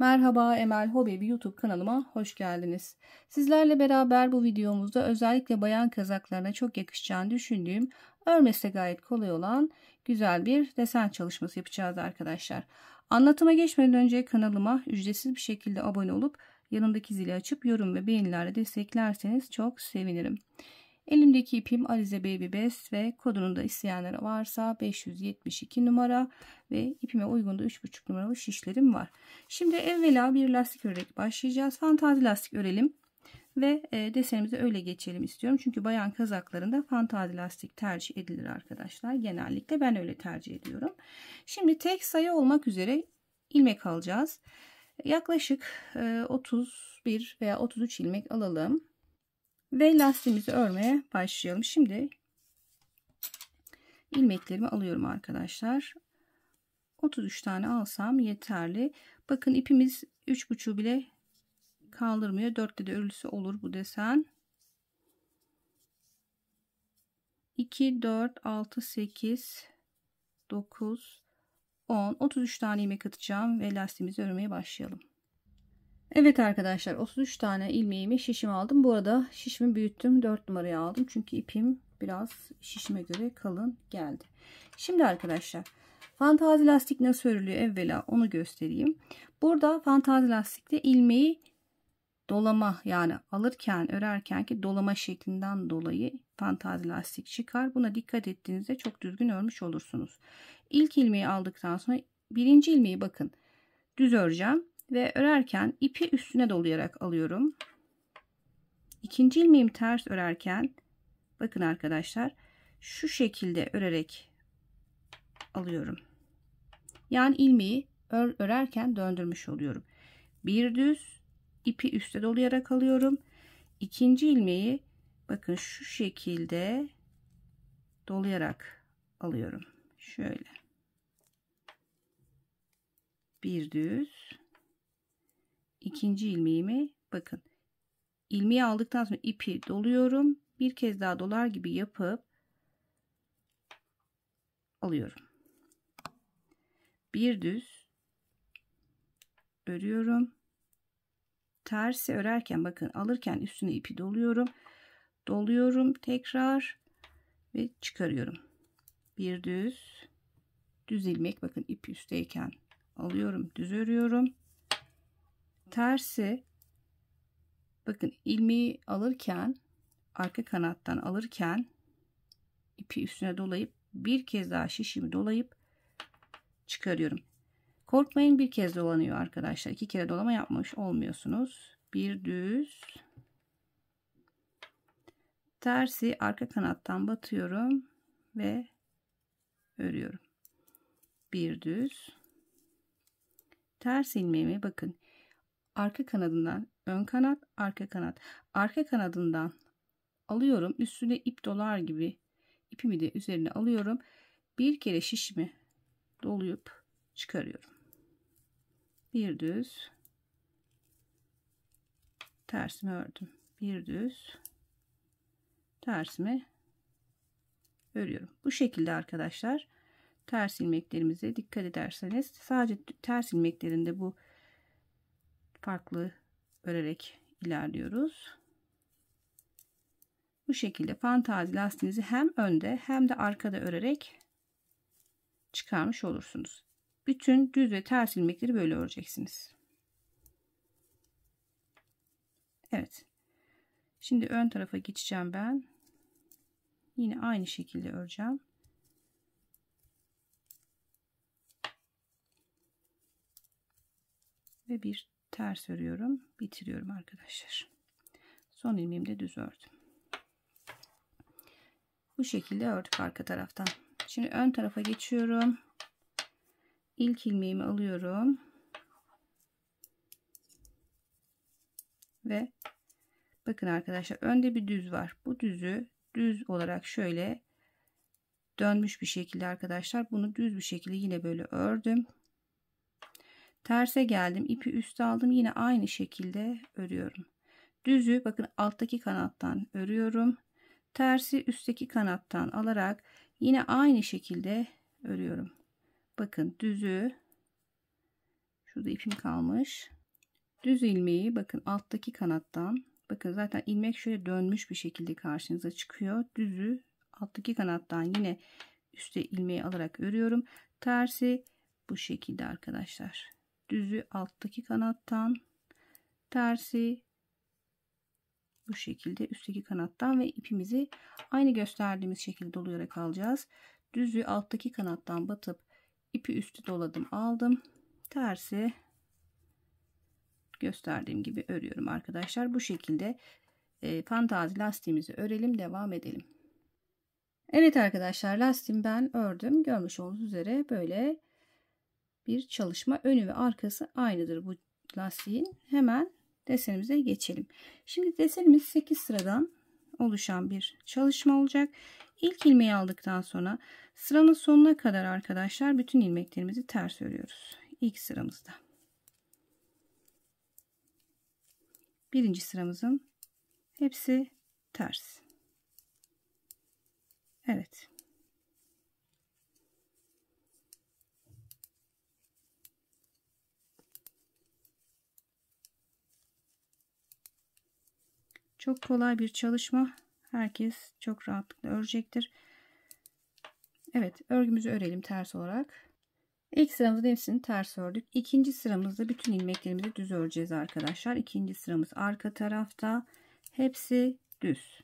Merhaba Emel Hobi YouTube kanalıma hoş geldiniz. Sizlerle beraber bu videomuzda özellikle bayan kazaklarına çok yakışacağını düşündüğüm örmesi gayet kolay olan güzel bir desen çalışması yapacağız arkadaşlar. Anlatıma geçmeden önce kanalıma ücretsiz bir şekilde abone olup yanındaki zili açıp yorum ve beğenilerle desteklerseniz çok sevinirim. Elimdeki ipim Alize Baby Best ve kodunun da isteyenlere varsa 572 numara ve ipime uygun da 3,5 numaralı şişlerim var. Şimdi evvela bir lastik örerek başlayacağız. Fantazi lastik örelim ve e, desenimizi öyle geçelim istiyorum. Çünkü bayan kazaklarında fantazi lastik tercih edilir arkadaşlar. Genellikle ben öyle tercih ediyorum. Şimdi tek sayı olmak üzere ilmek alacağız. Yaklaşık 31 e, veya 33 ilmek alalım. Ve lastiğimizi örmeye başlayalım. Şimdi ilmeklerimi alıyorum arkadaşlar. 33 tane alsam yeterli. Bakın ipimiz 3,5 bile kaldırmıyor. 4'te de örülse olur bu desen. 2, 4, 6, 8, 9, 10, 33 tane ilmek atacağım ve lastiğimizi örmeye başlayalım. Evet arkadaşlar 33 tane ilmeğimi şişime aldım. Bu arada şişimi büyüttüm. 4 numarayı aldım. Çünkü ipim biraz şişime göre kalın geldi. Şimdi arkadaşlar fantazi lastik nasıl örülüyor evvela onu göstereyim. Burada fantazi lastikte ilmeği dolama yani alırken örerken ki dolama şeklinden dolayı fantazi lastik çıkar. Buna dikkat ettiğinizde çok düzgün örmüş olursunuz. İlk ilmeği aldıktan sonra birinci ilmeği bakın düz öreceğim ve örerken ipi üstüne dolayarak alıyorum. İkinci ilmeğim ters örerken bakın arkadaşlar şu şekilde örerek alıyorum. Yani ilmeği ör, örerken döndürmüş oluyorum. Bir düz ipi üste dolayarak alıyorum. İkinci ilmeği bakın şu şekilde dolayarak alıyorum. Şöyle. Bir düz ikinci ilmeğimi bakın ilmeği aldıktan sonra ipi doluyorum bir kez daha dolar gibi yapıp alıyorum bir düz örüyorum tersi örerken bakın alırken üstüne ipi doluyorum doluyorum tekrar ve çıkarıyorum bir düz düz ilmek bakın ipi üstteyken alıyorum düz örüyorum Tersi bakın ilmeği alırken arka kanattan alırken ipi üstüne dolayıp bir kez daha şişimi dolayıp çıkarıyorum. Korkmayın bir kez dolanıyor arkadaşlar. İki kere dolama yapmış olmuyorsunuz. Bir düz tersi arka kanattan batıyorum ve örüyorum. Bir düz ters ilmeğimi bakın arka kanadından ön kanat, arka kanat. Arka kanadından alıyorum. Üstüne ip dolar gibi ipimi de üzerine alıyorum. Bir kere şişimi doluyup çıkarıyorum. Bir düz tersimi ördüm. Bir düz tersimi örüyorum. Bu şekilde arkadaşlar ters ilmeklerimize dikkat ederseniz sadece ters ilmeklerinde bu farklı örerek ilerliyoruz. Bu şekilde fantazi lastiğinizi hem önde hem de arkada örerek çıkarmış olursunuz. Bütün düz ve ters ilmekleri böyle öreceksiniz. Evet. Şimdi ön tarafa geçeceğim ben. Yine aynı şekilde öreceğim. Ve bir ters örüyorum bitiriyorum arkadaşlar son ilmeğimde düz ördüm bu şekilde ördük arka taraftan şimdi ön tarafa geçiyorum ilk ilmeğimi alıyorum ve bakın arkadaşlar önde bir düz var bu düzü düz olarak şöyle dönmüş bir şekilde arkadaşlar bunu düz bir şekilde yine böyle ördüm Terse geldim. ipi üste aldım. Yine aynı şekilde örüyorum. Düzü bakın alttaki kanattan örüyorum. Tersi üstteki kanattan alarak yine aynı şekilde örüyorum. Bakın düzü şurada ipim kalmış. Düz ilmeği bakın alttaki kanattan bakın zaten ilmek şöyle dönmüş bir şekilde karşınıza çıkıyor. Düzü alttaki kanattan yine üstte ilmeği alarak örüyorum. Tersi bu şekilde arkadaşlar düzü alttaki kanattan tersi bu şekilde üstteki kanattan ve ipimizi aynı gösterdiğimiz şekilde dolayarak alacağız. Düzü alttaki kanattan batıp ipi üstü doladım aldım. Tersi gösterdiğim gibi örüyorum arkadaşlar. Bu şekilde e, fantazi lastiğimizi örelim devam edelim. Evet arkadaşlar lastiğimi ben ördüm. Görmüş olduğunuz üzere böyle bir çalışma. Önü ve arkası aynıdır bu lastiğin. Hemen desenimize geçelim. Şimdi desenimiz 8 sıradan oluşan bir çalışma olacak. İlk ilmeği aldıktan sonra sıranın sonuna kadar arkadaşlar bütün ilmeklerimizi ters örüyoruz. İlk sıramızda. Birinci sıramızın hepsi ters. Evet. Çok kolay bir çalışma. Herkes çok rahatlıkla örecektir. Evet örgümüzü örelim ters olarak. İlk sıramızın hepsini ters ördük. İkinci sıramızda bütün ilmeklerimizi düz öreceğiz arkadaşlar. İkinci sıramız arka tarafta. Hepsi düz.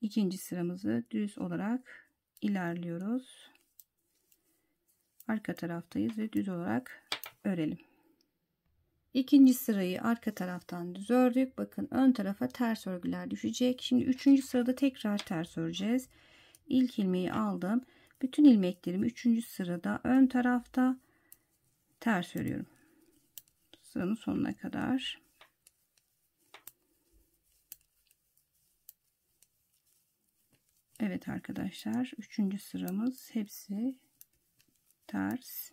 İkinci sıramızı düz olarak ilerliyoruz. Arka taraftayız ve düz olarak örelim. İkinci sırayı arka taraftan düz ördük. Bakın ön tarafa ters örgüler düşecek. Şimdi üçüncü sırada tekrar ters öreceğiz. İlk ilmeği aldım. Bütün ilmeklerimi üçüncü sırada ön tarafta ters örüyorum. Sıranın sonuna kadar. Evet arkadaşlar üçüncü sıramız hepsi ters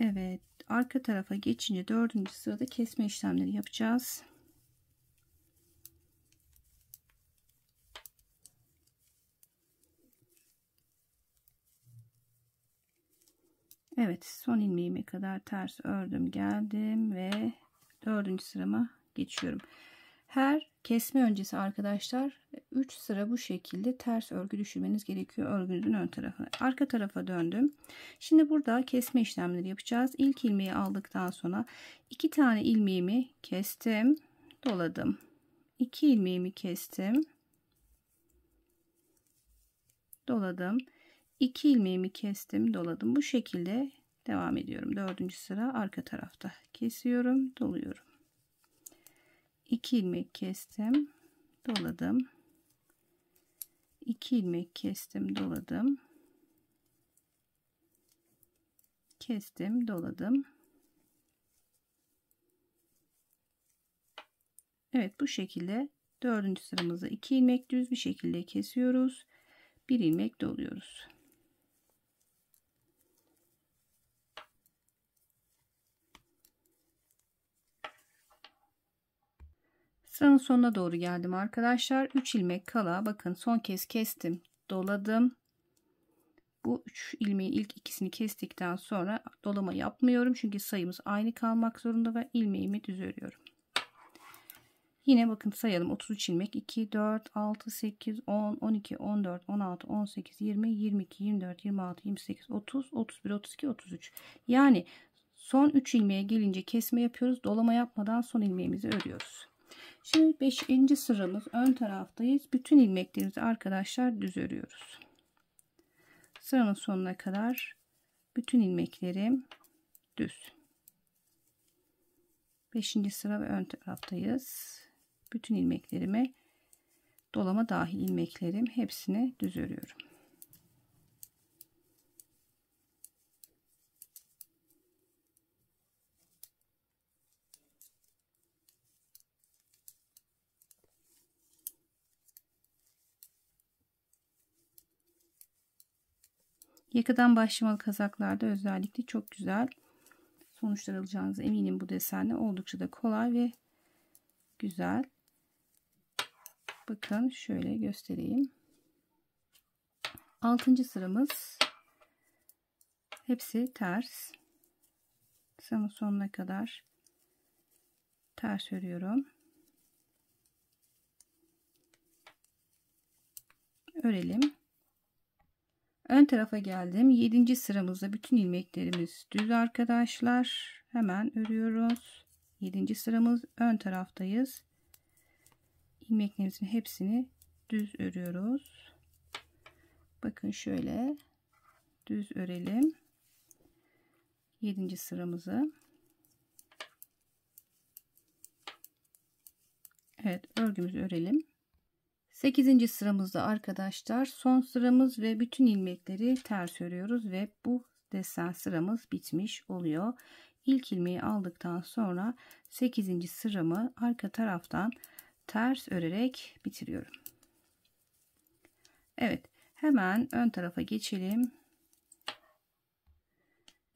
Evet arka tarafa geçince dördüncü sırada kesme işlemleri yapacağız. Evet son ilmeğime kadar ters ördüm geldim ve dördüncü sırama geçiyorum. Her kesme öncesi arkadaşlar 3 sıra bu şekilde ters örgü düşürmeniz gerekiyor örgünüzün ön tarafına. Arka tarafa döndüm. Şimdi burada kesme işlemleri yapacağız. İlk ilmeği aldıktan sonra 2 tane ilmeğimi kestim, doladım. 2 ilmeğimi kestim. Doladım. 2 ilmeğimi kestim, doladım. Bu şekilde devam ediyorum. Dördüncü sıra arka tarafta kesiyorum, doluyorum. 2 ilmek kestim doladım 2 ilmek kestim doladım kestim doladım Evet bu şekilde dördüncü sıramızda 2 ilmek düz bir şekilde kesiyoruz 1 ilmek doluyoruz Sıranın sonuna doğru geldim arkadaşlar. 3 ilmek kala bakın son kez kestim. Doladım. Bu 3 ilmeği ilk ikisini kestikten sonra dolama yapmıyorum. Çünkü sayımız aynı kalmak zorunda ve ilmeğimi düz örüyorum. Yine bakın sayalım 33 ilmek 2 4 6 8 10 12 14 16 18 20 22 24 26 28 30 31 32 33 yani son 3 ilmeğe gelince kesme yapıyoruz dolama yapmadan son ilmeğimizi örüyoruz Şimdi 5. sıramız ön taraftayız. Bütün ilmeklerimizi arkadaşlar düz örüyoruz. Sıranın sonuna kadar bütün ilmeklerim düz. 5. sıra ve ön taraftayız. Bütün ilmeklerimi dolama dahil ilmeklerim hepsini düz örüyorum. Yakadan başlamalı kazaklarda özellikle çok güzel sonuçlar alacağınıza eminim bu desenle. Oldukça da kolay ve güzel. Bakın şöyle göstereyim. Altıncı sıramız hepsi ters. Sıranın sonuna kadar ters örüyorum. Örelim. Ön tarafa geldim. 7. sıramızda bütün ilmeklerimiz düz arkadaşlar. Hemen örüyoruz. 7. sıramız ön taraftayız. İlmeklerimizin hepsini düz örüyoruz. Bakın şöyle düz örelim. 7. sıramızı. Evet örgümüzü örelim. 8. sıramızda arkadaşlar son sıramız ve bütün ilmekleri ters örüyoruz ve bu desen sıramız bitmiş oluyor. İlk ilmeği aldıktan sonra 8. sıramı arka taraftan ters örerek bitiriyorum. Evet hemen ön tarafa geçelim.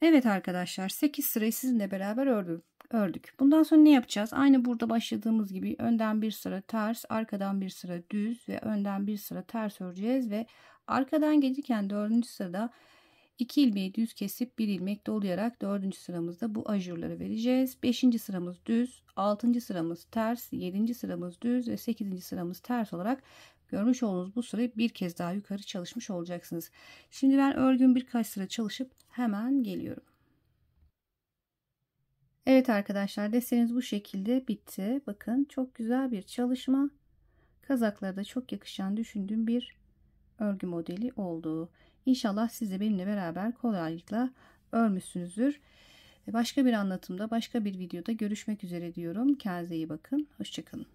Evet arkadaşlar 8 sırayı sizinle beraber ördüm ördük. Bundan sonra ne yapacağız? Aynı burada başladığımız gibi önden bir sıra ters, arkadan bir sıra düz ve önden bir sıra ters öreceğiz ve arkadan gelirken dördüncü sırada 2 ilmeği düz kesip 1 ilmek dolayarak 4. sıramızda bu ajurları vereceğiz. 5. sıramız düz, 6. sıramız ters, 7. sıramız düz ve 8. sıramız ters olarak görmüş olduğunuz bu sırayı bir kez daha yukarı çalışmış olacaksınız. Şimdi ben örgün birkaç sıra çalışıp hemen geliyorum. Evet arkadaşlar desenimiz bu şekilde bitti. Bakın çok güzel bir çalışma. Kazaklara da çok yakışan düşündüğüm bir örgü modeli oldu. İnşallah siz de benimle beraber kolaylıkla örmüşsünüzdür. Başka bir anlatımda, başka bir videoda görüşmek üzere diyorum. Kendinize iyi bakın. Hoşçakalın.